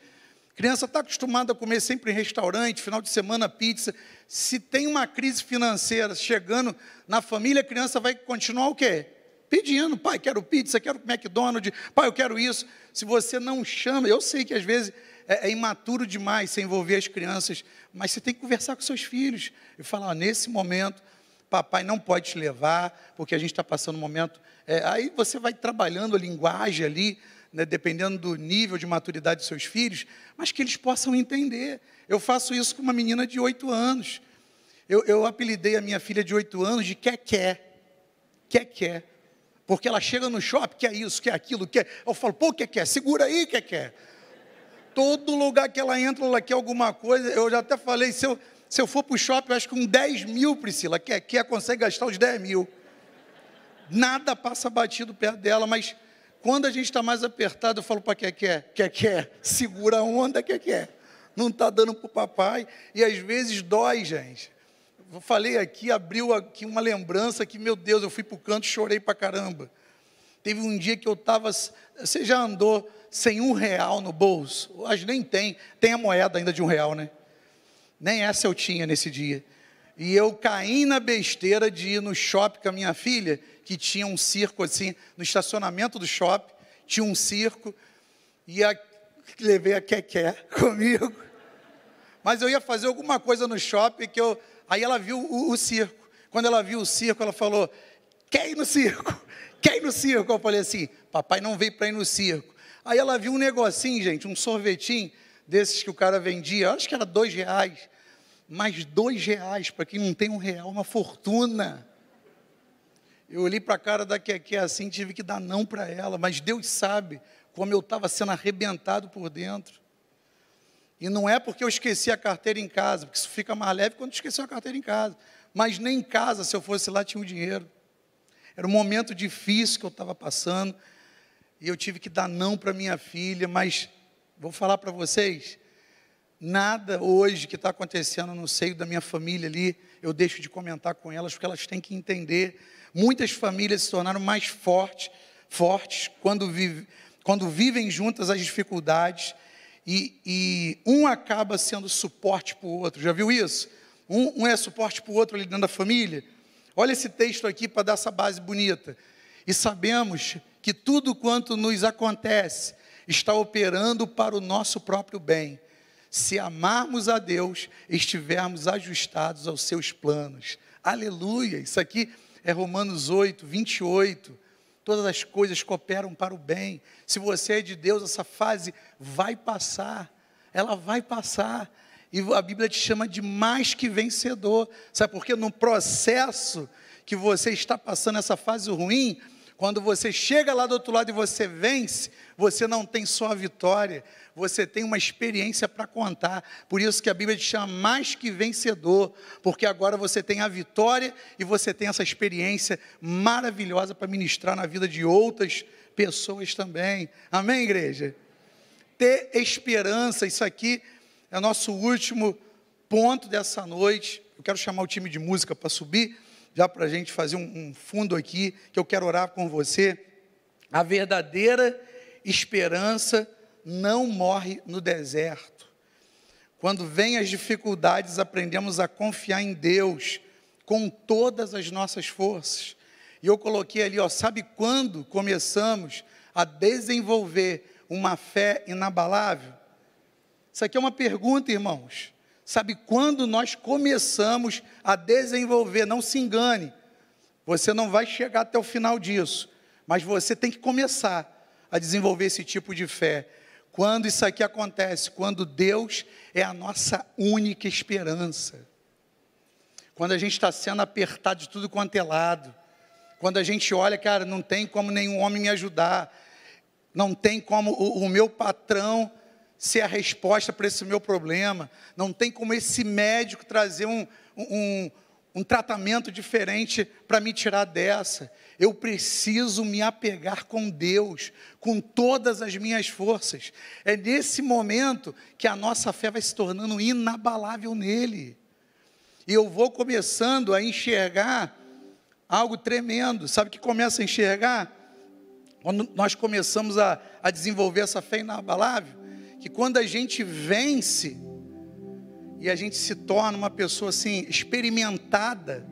Criança está acostumada a comer sempre em restaurante, final de semana pizza. Se tem uma crise financeira chegando na família, a criança vai continuar o quê? pedindo, pai, quero pizza, quero McDonald's, pai, eu quero isso. Se você não chama, eu sei que às vezes é, é imaturo demais se envolver as crianças, mas você tem que conversar com seus filhos e falar, ó, nesse momento, papai não pode te levar, porque a gente está passando um momento. É, aí você vai trabalhando a linguagem ali, né, dependendo do nível de maturidade dos seus filhos, mas que eles possam entender. Eu faço isso com uma menina de oito anos. Eu, eu, apelidei a minha filha de oito anos de Quequé. Quequé. Porque ela chega no shopping, quer isso, quer aquilo, quer. Eu falo, pô, o que quer? É? Segura aí, que quer. É? Todo lugar que ela entra, ela quer alguma coisa. Eu já até falei, se eu, se eu for para o shopping, eu acho que um 10 mil, Priscila, quer, quer, consegue gastar os 10 mil. Nada passa batido perto dela, mas quando a gente está mais apertado, eu falo para quer, quer, quer, quer, segura a onda, quer, quer. Não está dando para o papai. E às vezes dói, gente falei aqui, abriu aqui uma lembrança que, meu Deus, eu fui para o canto e chorei para caramba. Teve um dia que eu estava. Você já andou sem um real no bolso? Hoje nem tem. Tem a moeda ainda de um real, né? Nem essa eu tinha nesse dia. E eu caí na besteira de ir no shopping com a minha filha, que tinha um circo assim, no estacionamento do shopping, tinha um circo, e a, levei a Keké comigo. Mas eu ia fazer alguma coisa no shopping que eu Aí ela viu o, o circo. Quando ela viu o circo, ela falou: Quer ir no circo? Quer ir no circo? Eu falei assim: Papai não veio para ir no circo. Aí ela viu um negocinho, gente, um sorvetinho desses que o cara vendia. Acho que era dois reais. mais dois reais, para quem não tem um real, uma fortuna. Eu olhei para a cara da Keké assim, tive que dar não para ela, mas Deus sabe como eu estava sendo arrebentado por dentro. E não é porque eu esqueci a carteira em casa, porque isso fica mais leve quando esqueceu a carteira em casa. Mas nem em casa, se eu fosse lá, tinha o um dinheiro. Era um momento difícil que eu estava passando. E eu tive que dar não para minha filha, mas vou falar para vocês, nada hoje que está acontecendo no seio da minha família ali, eu deixo de comentar com elas, porque elas têm que entender. Muitas famílias se tornaram mais fortes, fortes quando, vive, quando vivem juntas as dificuldades e, e um acaba sendo suporte para o outro. Já viu isso? Um, um é suporte para o outro ali dentro da família. Olha esse texto aqui para dar essa base bonita. E sabemos que tudo quanto nos acontece está operando para o nosso próprio bem, se amarmos a Deus, estivermos ajustados aos seus planos. Aleluia! Isso aqui é Romanos 8, 28 todas as coisas cooperam para o bem. Se você é de Deus, essa fase vai passar, ela vai passar. E a Bíblia te chama de mais que vencedor. Sabe por quê? No processo que você está passando essa fase ruim, quando você chega lá do outro lado e você vence, você não tem só a vitória, você tem uma experiência para contar. Por isso que a Bíblia te chama mais que vencedor, porque agora você tem a vitória e você tem essa experiência maravilhosa para ministrar na vida de outras pessoas também. Amém, igreja? Ter esperança, isso aqui é o nosso último ponto dessa noite. Eu quero chamar o time de música para subir já para a gente fazer um, um fundo aqui, que eu quero orar com você. A verdadeira esperança não morre no deserto. Quando vêm as dificuldades, aprendemos a confiar em Deus com todas as nossas forças. E eu coloquei ali, ó, sabe quando começamos a desenvolver uma fé inabalável? Isso aqui é uma pergunta, irmãos. Sabe quando nós começamos a desenvolver? Não se engane, você não vai chegar até o final disso, mas você tem que começar a desenvolver esse tipo de fé. Quando isso aqui acontece? Quando Deus é a nossa única esperança. Quando a gente está sendo apertado de tudo quanto é lado. Quando a gente olha, cara, não tem como nenhum homem me ajudar. Não tem como o, o meu patrão ser a resposta para esse meu problema, não tem como esse médico trazer um, um, um tratamento diferente para me tirar dessa. Eu preciso me apegar com Deus, com todas as minhas forças. É nesse momento que a nossa fé vai se tornando inabalável nele. E eu vou começando a enxergar algo tremendo. Sabe o que começa a enxergar? Quando nós começamos a, a desenvolver essa fé inabalável, que quando a gente vence e a gente se torna uma pessoa assim experimentada,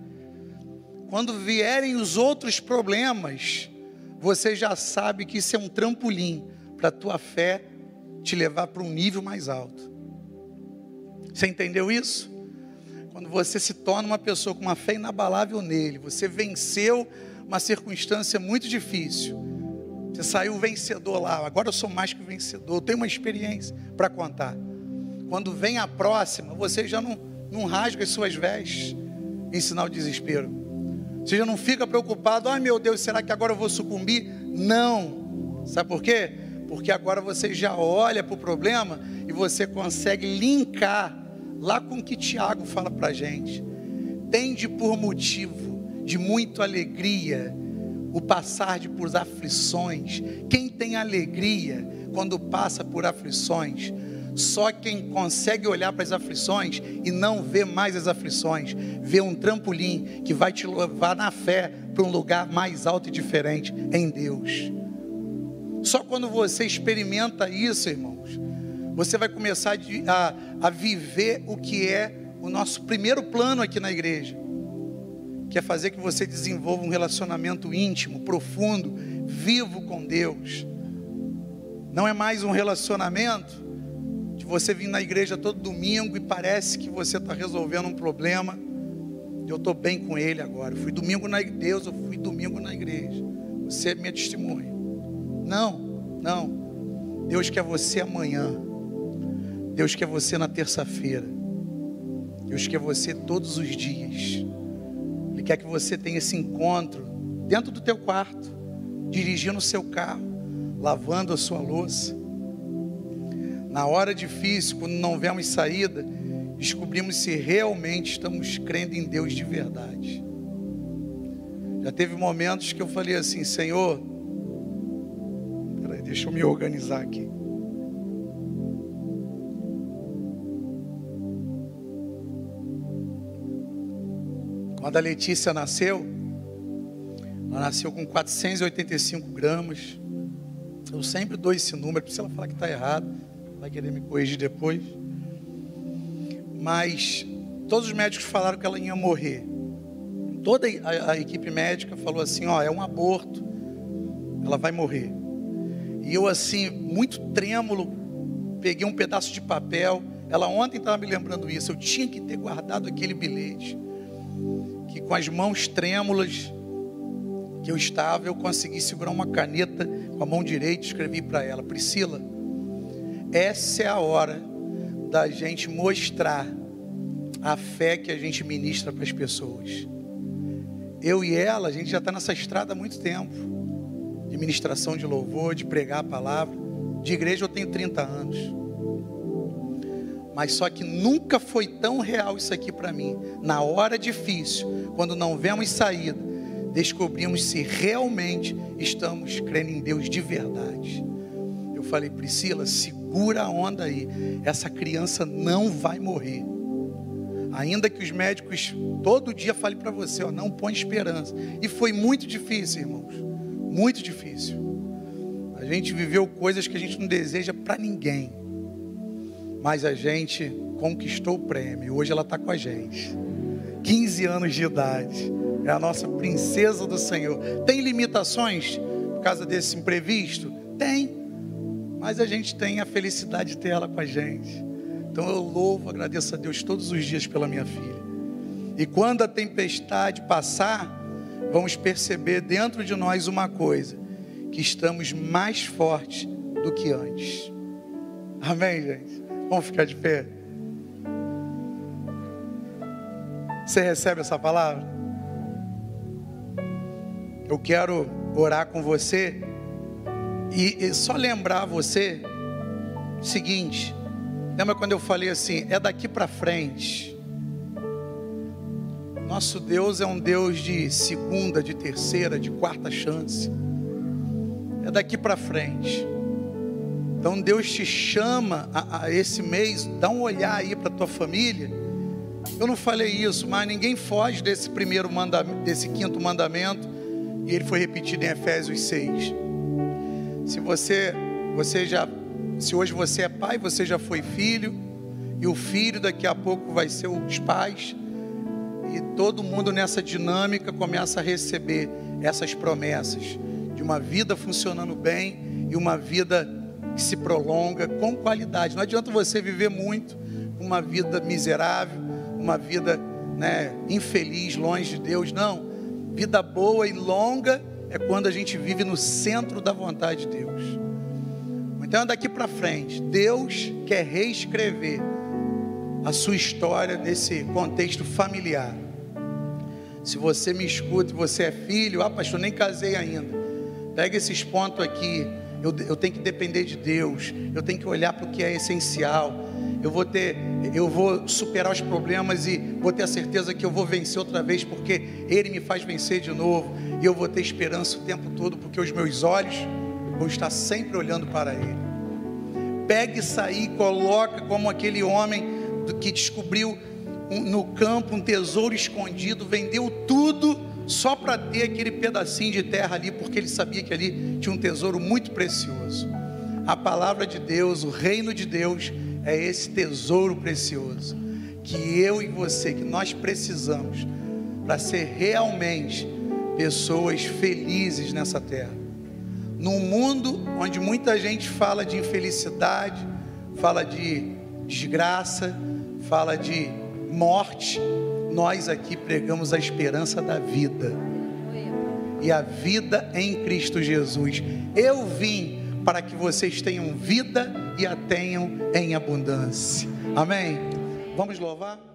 quando vierem os outros problemas, você já sabe que isso é um trampolim para a tua fé te levar para um nível mais alto. Você entendeu isso? Quando você se torna uma pessoa com uma fé inabalável nele, você venceu uma circunstância muito difícil você saiu vencedor lá. Agora eu sou mais que vencedor. Eu tenho uma experiência para contar. Quando vem a próxima, você já não, não rasga as suas vestes em sinal de desespero. Você já não fica preocupado. Ai meu Deus, será que agora eu vou sucumbir? Não. Sabe por quê? Porque agora você já olha para o problema e você consegue linkar lá com o que Tiago fala para a gente. Tende por motivo de muita alegria o passar de por aflições. Quem tem alegria quando passa por aflições? Só quem consegue olhar para as aflições e não vê mais as aflições, vê um trampolim que vai te levar na fé para um lugar mais alto e diferente em Deus. Só quando você experimenta isso, irmãos, você vai começar a, a viver o que é o nosso primeiro plano aqui na igreja, que é fazer que você desenvolva um relacionamento íntimo, profundo, vivo com Deus. Não é mais um relacionamento de você vir na igreja todo domingo e parece que você está resolvendo um problema. Eu estou bem com ele agora. Eu fui domingo na igreja. Deus, eu fui domingo na igreja. Você é minha testemunha. Não, não. Deus quer você amanhã. Deus quer você na terça-feira. Deus quer você todos os dias. Ele quer que você tenha esse encontro dentro do teu quarto, dirigindo o seu carro, lavando a sua louça. Na hora difícil, quando não vemos saída, descobrimos se realmente estamos crendo em Deus de verdade. Já teve momentos que eu falei assim, Senhor, peraí, deixa eu me organizar aqui. Quando a Letícia nasceu, ela nasceu com 485 gramas. Eu sempre dou esse número, porque se ela falar que está errado, vai querer me corrigir depois. Mas todos os médicos falaram que ela ia morrer. Toda a, a equipe médica falou assim: ó, é um aborto, ela vai morrer. E eu, assim, muito trêmulo, peguei um pedaço de papel. Ela ontem estava me lembrando isso. Eu tinha que ter guardado aquele bilhete que com as mãos trêmulas que eu estava, eu consegui segurar uma caneta com a mão direita e escrevi para ela: Priscila, essa é a hora da gente mostrar a fé que a gente ministra para as pessoas. Eu e ela, a gente já está nessa estrada há muito tempo de ministração de louvor, de pregar a palavra. De igreja eu tenho 30 anos. Mas só que nunca foi tão real isso aqui para mim. Na hora difícil, quando não vemos saída, descobrimos se realmente estamos crendo em Deus de verdade. Eu falei, Priscila, segura a onda aí. Essa criança não vai morrer. Ainda que os médicos todo dia falem para você, ó, não põe esperança. E foi muito difícil, irmãos. Muito difícil. A gente viveu coisas que a gente não deseja para ninguém mas a gente conquistou o prêmio. Hoje ela está com a gente. 15 anos de idade. É a nossa princesa do Senhor. Tem limitações por causa desse imprevisto? Tem. Mas a gente tem a felicidade de ter ela com a gente. Então eu louvo, agradeço a Deus todos os dias pela minha filha. E quando a tempestade passar, vamos perceber dentro de nós uma coisa: que estamos mais fortes do que antes. Amém, gente? Vamos ficar de pé. Você recebe essa palavra? Eu quero orar com você e, e só lembrar você seguinte. Lembra quando eu falei assim, é daqui para frente. Nosso Deus é um Deus de segunda, de terceira, de quarta chance. É daqui para frente. Então Deus te chama a, a esse mês, dá um olhar aí para tua família. Eu não falei isso, mas ninguém foge desse primeiro mandamento, desse quinto mandamento, e ele foi repetido em Efésios 6. Se você, você já, se hoje você é pai, você já foi filho, e o filho daqui a pouco vai ser os pais, e todo mundo nessa dinâmica começa a receber essas promessas de uma vida funcionando bem e uma vida que se prolonga com qualidade. Não adianta você viver muito uma vida miserável, uma vida né, infeliz, longe de Deus. Não. Vida boa e longa é quando a gente vive no centro da vontade de Deus. Então, daqui para frente, Deus quer reescrever a sua história nesse contexto familiar. Se você me escuta e você é filho, ah, pastor, nem casei ainda. Pega esses pontos aqui eu, eu tenho que depender de Deus, eu tenho que olhar para o que é essencial, eu vou ter, eu vou superar os problemas e vou ter a certeza que eu vou vencer outra vez, porque Ele me faz vencer de novo, e eu vou ter esperança o tempo todo, porque os meus olhos vão estar sempre olhando para Ele. Pegue isso aí, coloca como aquele homem que descobriu no campo um tesouro escondido, vendeu tudo só para ter aquele pedacinho de terra ali, porque ele sabia que ali tinha um tesouro muito precioso. A palavra de Deus, o reino de Deus, é esse tesouro precioso que eu e você, que nós precisamos para ser realmente pessoas felizes nessa terra. Num mundo onde muita gente fala de infelicidade, fala de desgraça, fala de morte, nós aqui pregamos a esperança da vida. E a vida em Cristo Jesus. Eu vim para que vocês tenham vida e a tenham em abundância. Amém? Vamos louvar?